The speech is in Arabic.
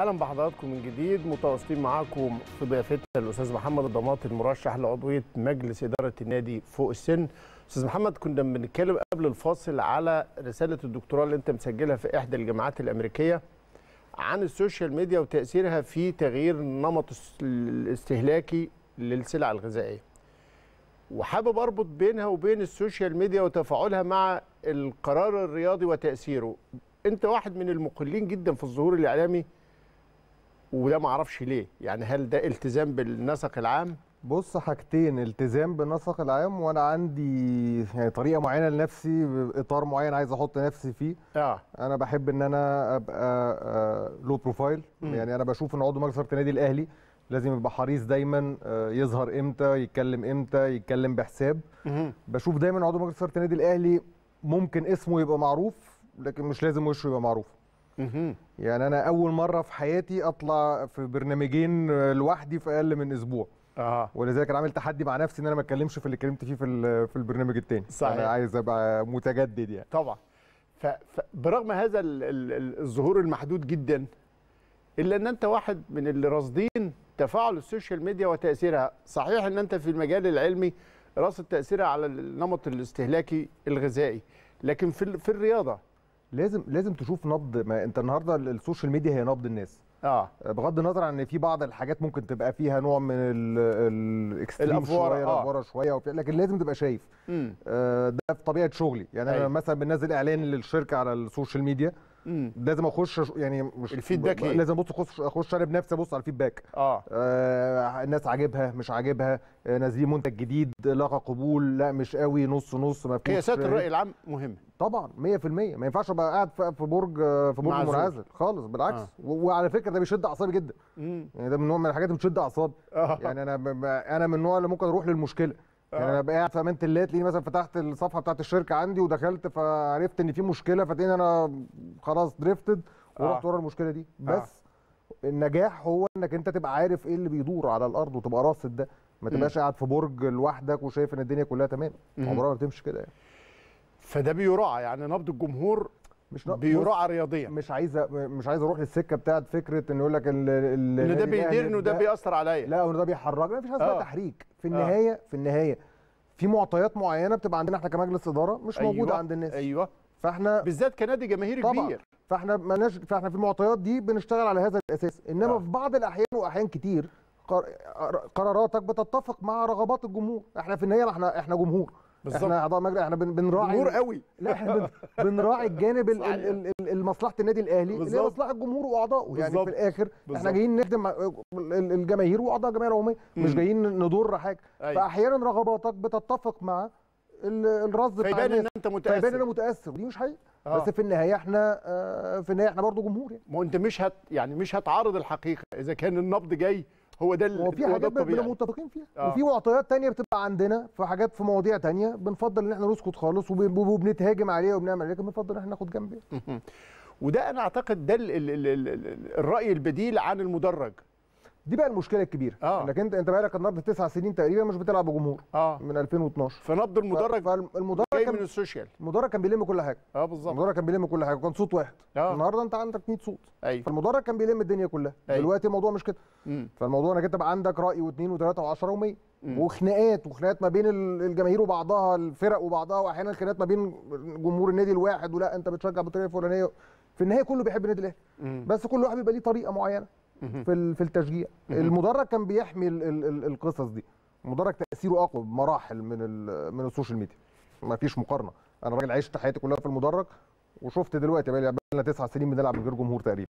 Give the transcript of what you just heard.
اهلا بحضراتكم من جديد متواصلين معاكم في ضيافتنا الاستاذ محمد الضماطي المرشح لعضويه مجلس اداره النادي فوق السن استاذ محمد كنا بنتكلم قبل الفاصل على رساله الدكتوراه اللي انت مسجلها في احدى الجامعات الامريكيه عن السوشيال ميديا وتاثيرها في تغيير النمط الاستهلاكي للسلع الغذائيه وحابب اربط بينها وبين السوشيال ميديا وتفاعلها مع القرار الرياضي وتاثيره انت واحد من المقلين جدا في الظهور الاعلامي وده ما اعرفش ليه يعني هل ده التزام بالنسق العام بص حاجتين التزام بالنسق العام وانا عندي يعني طريقه معينه لنفسي اطار معين عايز احط نفسي فيه اه انا بحب ان انا ابقى لو بروفايل م. يعني انا بشوف ان عضو مجلس اداره النادي الاهلي لازم يبقى حريص دايما آه، يظهر امتى يتكلم امتى يتكلم بحساب م. بشوف دايما عضو مجلس اداره النادي الاهلي ممكن اسمه يبقى معروف لكن مش لازم وشه يبقى معروف يعني انا اول مره في حياتي اطلع في برنامجين لوحدي في اقل من اسبوع اه ولذلك انا عامل تحدي مع نفسي ان انا ما اتكلمش في اللي اتكلمت فيه في في البرنامج التاني صحيح انا عايز ابقى متجدد يعني طبعا فبرغم هذا الظهور المحدود جدا الا ان انت واحد من اللي راصدين تفاعل السوشيال ميديا وتاثيرها صحيح ان انت في المجال العلمي راصد تاثيرها على النمط الاستهلاكي الغذائي لكن في في الرياضه لازم لازم تشوف نبض ما انت النهارده السوشيال ميديا هي نبض الناس آه. اه بغض النظر عن ان في بعض الحاجات ممكن تبقى فيها نوع من الاكستريم شويه آه. الافوره شويه وفي لكن لازم تبقى شايف آه ده في طبيعه شغلي يعني أي. انا أيوه. مثلا بنزل اعلان للشركه على السوشيال ميديا مم. لازم اخش يعني مش الفيدباك ايه؟ لازم ابص اخش اخش انا بنفسي ابص على الفيدباك آه. آه الناس عاجبها مش عاجبها آه، نازلين منتج جديد لقى قبول لا مش قوي نص نص ما قياسات الراي العام مهمه طبعا 100% ما ينفعش ابقى قاعد في برج في برج منعزل خالص بالعكس آه. وعلى فكره ده بيشد اعصابي جدا مم. يعني ده من نوع من الحاجات اللي بتشد اعصابي آه. يعني انا انا من النوع اللي ممكن اروح للمشكله يعني آه. يعني انا قاعد في امانه الله تلاقيني مثلا فتحت الصفحه بتاعت الشركه عندي ودخلت فعرفت ان في مشكله فتلاقيني انا خلاص درفتد ورحت آه. ورا المشكله دي آه. بس آه. النجاح هو انك انت تبقى عارف ايه اللي بيدور على الارض وتبقى راصد ده ما تبقاش قاعد في برج لوحدك وشايف ان الدنيا كلها تمام عمرها ما بتمشي كده يعني فده بيراعى يعني نبض الجمهور مش بيراعى رياضيا مش عايز مش عايز اروح للسكه بتاعت فكره ان يقول لك ان ده بيديرني وده بيأثر عليا لا وده بيحرجني مفيش حاجه اسمها آه. تحريك في آه. النهايه في النهايه في معطيات معينه بتبقى عندنا احنا كمجلس اداره مش أيوة موجوده عند الناس ايوه فاحنا بالذات كنادي جماهيري كبير فاحنا مالناش فاحنا في المعطيات دي بنشتغل على هذا الاساس انما أوه. في بعض الاحيان واحيان كتير قراراتك بتتفق مع رغبات الجمهور احنا في النهايه احنا احنا جمهور بالظبط احنا اعضاء مجلس احنا بنراعي جمهور قوي لا احنا بنراعي الجانب المصلحة مصلحه النادي الاهلي اللي هي مصلحه الجمهور واعضائه يعني في الاخر بالزبط. احنا جايين نخدم الجماهير واعضاء الجمعيه العموميه مش جايين ندور حاجه أيوة. فاحيانا رغباتك بتتفق مع الرصد بتاع فيبان ان انت متاثر فيبان ان انا متاثر ودي مش حقيقه آه. بس في النهايه احنا آه، في النهايه احنا برضه جمهور يعني ما انت مش هت يعني مش هتعارض الحقيقه اذا كان النبض جاي هو ده هو في حاجات بنبقى متفقين فيها آه. وفي معطيات تانية بتبقى عندنا في حاجات في مواضيع تانية بنفضل ان احنا نسكت خالص وبنتهاجم عليها وبنعمل لكن بنفضل ان احنا ناخد جنب يعني. وده انا اعتقد ده الراي البديل عن المدرج دي بقى المشكله الكبيره آه. انك انت انت بقالك النهارده تسع سنين تقريبا مش بتلعب بجمهور آه. من 2012 فنبض المدرج فالمدرج جاي من السوشيال المدرج كان بيلم كل حاجه اه بالظبط المدرج كان بيلم كل حاجه وكان صوت واحد آه. النهارده انت عندك 100 صوت أيوه. فالمدرج كان بيلم الدنيا كلها أيوه. دلوقتي الموضوع مش كده فالموضوع انك انت بقى عندك راي واثنين وثلاثه و10 و100 وخناقات وخناقات ما بين الجماهير وبعضها الفرق وبعضها واحيانا خناقات ما بين جمهور النادي الواحد ولا انت بتشجع بالطريقه الفلانيه في النهايه كله بيحب النادي الاهلي بس كل واحد بيبقى ليه طريقه معينه في في التشجيع المدرج كان بيحمي القصص دي مدرج تاثيره اقوى بمراحل من من السوشيال ميديا ما فيش مقارنه انا راجل عشت حياتي كلها في المدرج وشفت دلوقتي بقى لنا تسع سنين بنلعب من غير جمهور تقريبا